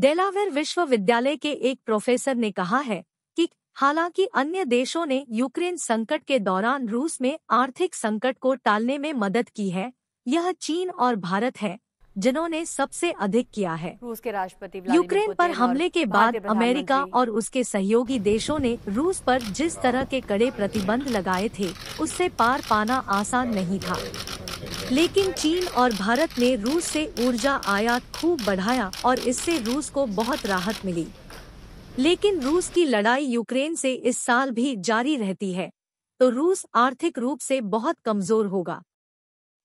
Delaware विश्वविद्यालय के एक प्रोफेसर ने कहा है कि हालांकि अन्य देशों ने यूक्रेन संकट के दौरान रूस में आर्थिक संकट को टालने में मदद की है यह चीन और भारत है जिन्होंने सबसे अधिक किया है रूस के राष्ट्रपति यूक्रेन पर हमले के बाद अमेरिका और उसके सहयोगी देशों ने रूस पर जिस तरह के कड़े प्रतिबंध लगाए थे उससे पार पाना आसान नहीं था लेकिन चीन और भारत ने रूस से ऊर्जा आयात खूब बढ़ाया और इससे रूस को बहुत राहत मिली लेकिन रूस की लड़ाई यूक्रेन से इस साल भी जारी रहती है तो रूस आर्थिक रूप से बहुत कमजोर होगा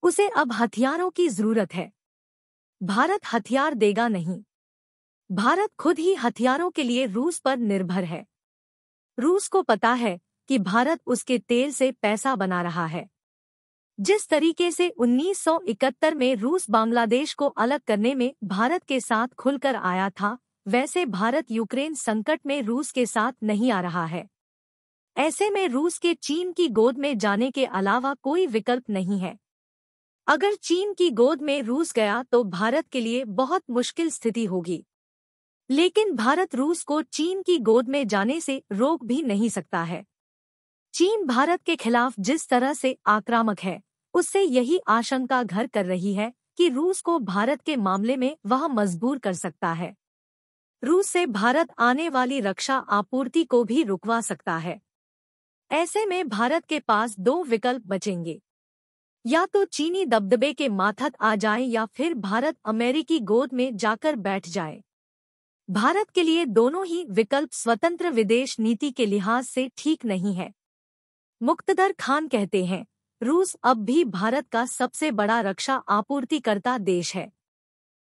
उसे अब हथियारों की जरूरत है भारत हथियार देगा नहीं भारत खुद ही हथियारों के लिए रूस पर निर्भर है रूस को पता है कि भारत उसके तेल से पैसा बना रहा है जिस तरीके से 1971 में रूस बांग्लादेश को अलग करने में भारत के साथ खुलकर आया था वैसे भारत यूक्रेन संकट में रूस के साथ नहीं आ रहा है ऐसे में रूस के चीन की गोद में जाने के अलावा कोई विकल्प नहीं है अगर चीन की गोद में रूस गया तो भारत के लिए बहुत मुश्किल स्थिति होगी लेकिन भारत रूस को चीन की गोद में जाने से रोक भी नहीं सकता है चीन भारत के खिलाफ जिस तरह से आक्रामक है उससे यही आशंका घर कर रही है कि रूस को भारत के मामले में वह मजबूर कर सकता है रूस से भारत आने वाली रक्षा आपूर्ति को भी रुकवा सकता है ऐसे में भारत के पास दो विकल्प बचेंगे या तो चीनी दबदबे के माथत आ जाए या फिर भारत अमेरिकी गोद में जाकर बैठ जाए भारत के लिए दोनों ही विकल्प स्वतंत्र विदेश नीति के लिहाज से ठीक नहीं है मुक्तदर खान कहते हैं रूस अब भी भारत का सबसे बड़ा रक्षा आपूर्तिकर्ता देश है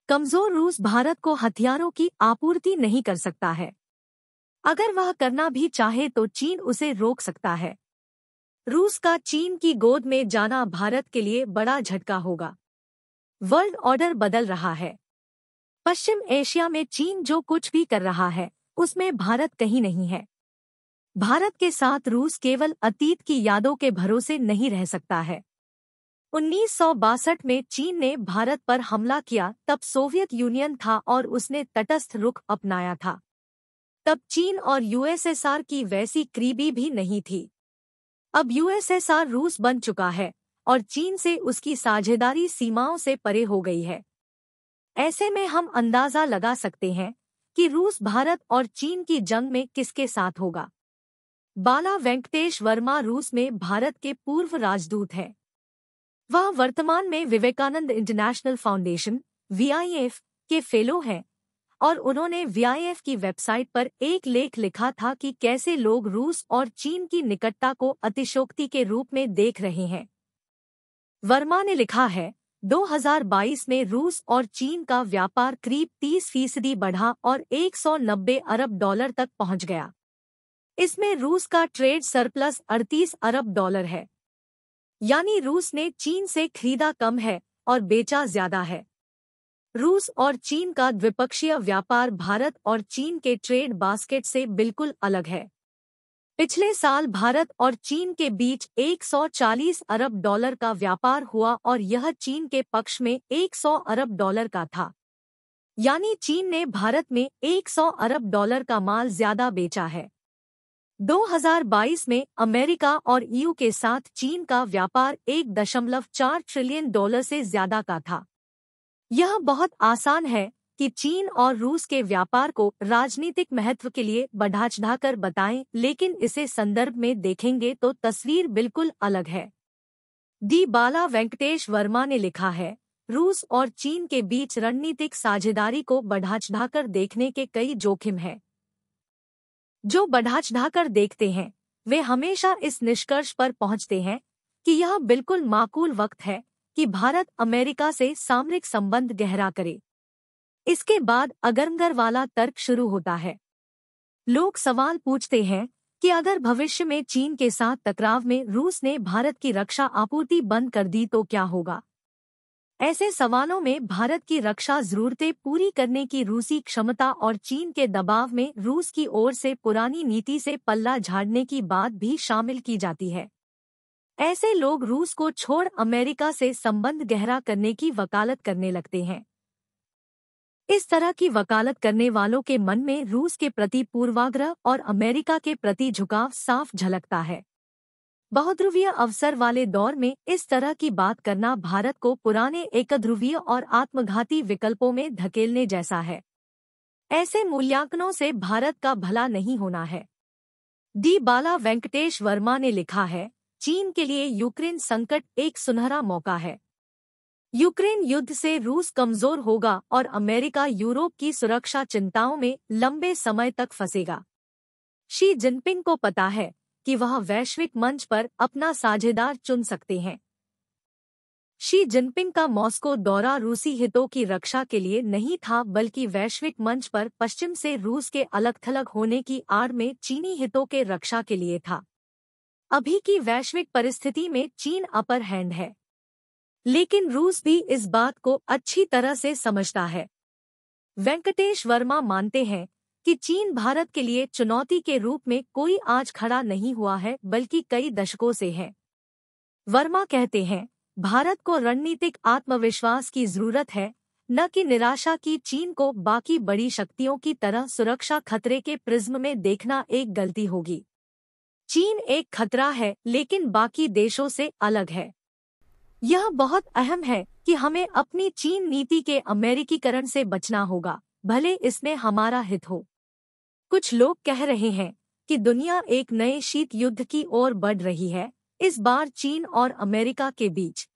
कमजोर रूस भारत को हथियारों की आपूर्ति नहीं कर सकता है अगर वह करना भी चाहे तो चीन उसे रोक सकता है रूस का चीन की गोद में जाना भारत के लिए बड़ा झटका होगा वर्ल्ड ऑर्डर बदल रहा है पश्चिम एशिया में चीन जो कुछ भी कर रहा है उसमें भारत कहीं नहीं है भारत के साथ रूस केवल अतीत की यादों के भरोसे नहीं रह सकता है उन्नीस में चीन ने भारत पर हमला किया तब सोवियत यूनियन था और उसने तटस्थ रुख अपनाया था तब चीन और यूएसएसआर की वैसी करीबी भी नहीं थी अब यूएसएसआर रूस बन चुका है और चीन से उसकी साझेदारी सीमाओं से परे हो गई है ऐसे में हम अंदाजा लगा सकते हैं कि रूस भारत और चीन की जंग में किसके साथ होगा बाला वेंकटेश वर्मा रूस में भारत के पूर्व राजदूत हैं वह वर्तमान में विवेकानंद इंटरनेशनल फाउंडेशन वीआईएफ के फेलो हैं और उन्होंने वीआईएफ की वेबसाइट पर एक लेख लिखा था कि कैसे लोग रूस और चीन की निकटता को अतिशोक्ति के रूप में देख रहे हैं वर्मा ने लिखा है 2022 में रूस और चीन का व्यापार करीब 30 फीसदी बढ़ा और 190 अरब डॉलर तक पहुंच गया इसमें रूस का ट्रेड सरप्लस 38 अरब डॉलर है यानी रूस ने चीन से खरीदा कम है और बेचा ज्यादा है रूस और चीन का द्विपक्षीय व्यापार भारत और चीन के ट्रेड बास्केट से बिल्कुल अलग है पिछले साल भारत और चीन के बीच 140 अरब डॉलर का व्यापार हुआ और यह चीन के पक्ष में 100 अरब डॉलर का था यानी चीन ने भारत में 100 अरब डॉलर का माल ज्यादा बेचा है 2022 में अमेरिका और ईयू के साथ चीन का व्यापार एक दशमलव चार ट्रिलियन डॉलर से ज्यादा का था यह बहुत आसान है कि चीन और रूस के व्यापार को राजनीतिक महत्व के लिए बढ़ाचढ़ा कर बताएं लेकिन इसे संदर्भ में देखेंगे तो तस्वीर बिल्कुल अलग है डी बाला वेंकटेश वर्मा ने लिखा है रूस और चीन के बीच रणनीतिक साझेदारी को बढ़ाचढ़ाकर देखने के कई जोखिम हैं जो चढ़ा कर देखते हैं वे हमेशा इस निष्कर्ष पर पहुंचते हैं कि यह बिल्कुल माकूल वक्त है कि भारत अमेरिका से सामरिक संबंध गहरा करे इसके बाद अगरगर वाला तर्क शुरू होता है लोग सवाल पूछते हैं कि अगर भविष्य में चीन के साथ टकराव में रूस ने भारत की रक्षा आपूर्ति बंद कर दी तो क्या होगा ऐसे सवालों में भारत की रक्षा जरूरतें पूरी करने की रूसी क्षमता और चीन के दबाव में रूस की ओर से पुरानी नीति से पल्ला झाड़ने की बात भी शामिल की जाती है ऐसे लोग रूस को छोड़ अमेरिका से संबंध गहरा करने की वकालत करने लगते हैं इस तरह की वकालत करने वालों के मन में रूस के प्रति पूर्वाग्रह और अमेरिका के प्रति झुकाव साफ झलकता है बहुध्रुवीय अवसर वाले दौर में इस तरह की बात करना भारत को पुराने एकध्रुवीय और आत्मघाती विकल्पों में धकेलने जैसा है ऐसे मूल्यांकनों से भारत का भला नहीं होना है डी बाला वेंकटेश वर्मा ने लिखा है चीन के लिए यूक्रेन संकट एक सुनहरा मौका है यूक्रेन युद्ध से रूस कमजोर होगा और अमेरिका यूरोप की सुरक्षा चिंताओं में लंबे समय तक फंसेगा शी जिनपिंग को पता है कि वह वैश्विक मंच पर अपना साझेदार चुन सकते हैं शी जिनपिंग का मॉस्को दौरा रूसी हितों की रक्षा के लिए नहीं था बल्कि वैश्विक मंच पर पश्चिम से रूस के अलग थलग होने की आड़ में चीनी हितों के रक्षा के लिए था अभी की वैश्विक परिस्थिति में चीन अपर हैंड है लेकिन रूस भी इस बात को अच्छी तरह से समझता है वेंकटेश वर्मा मानते हैं कि चीन भारत के लिए चुनौती के रूप में कोई आज खड़ा नहीं हुआ है बल्कि कई दशकों से है वर्मा कहते हैं भारत को रणनीतिक आत्मविश्वास की जरूरत है न कि निराशा की चीन को बाकी बड़ी शक्तियों की तरह सुरक्षा खतरे के प्रिज्म में देखना एक गलती होगी चीन एक खतरा है लेकिन बाकी देशों से अलग है यह बहुत अहम है कि हमें अपनी चीन नीति के अमेरिकीकरण से बचना होगा भले इसमें हमारा हित हो कुछ लोग कह रहे हैं कि दुनिया एक नए शीत युद्ध की ओर बढ़ रही है इस बार चीन और अमेरिका के बीच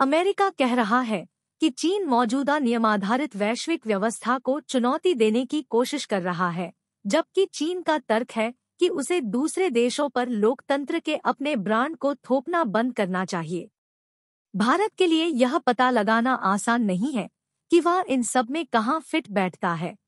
अमेरिका कह रहा है कि चीन मौजूदा नियमाधारित वैश्विक व्यवस्था को चुनौती देने की कोशिश कर रहा है जबकि चीन का तर्क है कि उसे दूसरे देशों पर लोकतंत्र के अपने ब्रांड को थोपना बंद करना चाहिए भारत के लिए यह पता लगाना आसान नहीं है कि वह इन सब में कहाँ फिट बैठता है